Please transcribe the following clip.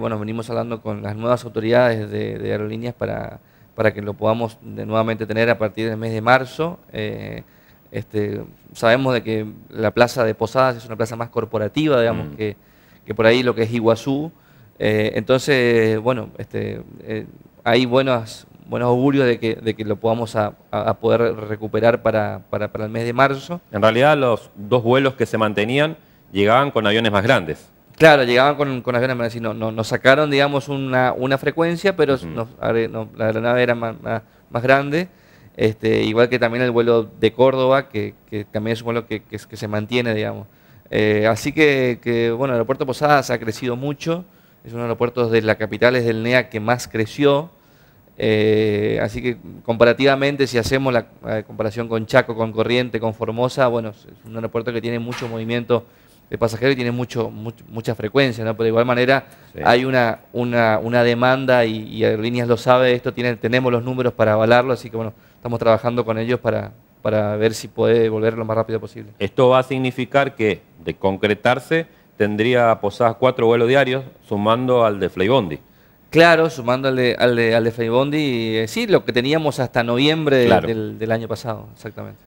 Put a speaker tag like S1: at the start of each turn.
S1: Bueno, venimos hablando con las nuevas autoridades de, aerolíneas para, para que lo podamos nuevamente tener a partir del mes de marzo. Eh, este, sabemos de que la plaza de Posadas es una plaza más corporativa, digamos, mm. que, que, por ahí lo que es Iguazú. Eh, entonces, bueno, este, eh, hay buenos, buenos augurios de que, de que lo podamos a poder recuperar para, para, para el mes de marzo. En realidad los dos
S2: vuelos que se mantenían llegaban con aviones más grandes.
S1: Claro, llegaban con, con aviones no, nos sacaron, digamos, una, frecuencia, pero la aeronave era más, grande. Este, igual que también el vuelo de Córdoba, que, que también es un vuelo que, que, se mantiene, digamos. Eh, así que, bueno, el aeropuerto Posadas ha crecido mucho, es uno de los aeropuertos de las capitales del NEA que más creció. Eh, así que comparativamente, si hacemos la, comparación con Chaco, con Corriente, con Formosa, bueno, es un aeropuerto que tiene mucho movimiento de pasajeros y tiene mucho, mucha frecuencia, ¿no? Pero de igual manera hay una, una, una demanda y, Aerolíneas lo sabe esto, tiene, tenemos los números para avalarlo, así que bueno, estamos trabajando con ellos para, para ver si puede volver lo más rápido posible. Esto va a
S2: significar que, de concretarse, tendría Posadas cuatro vuelos diarios, sumando
S1: al de Fleibondi. Claro, sumando al de, al de, al eh, sí, lo que teníamos hasta noviembre del, del, año pasado, exactamente.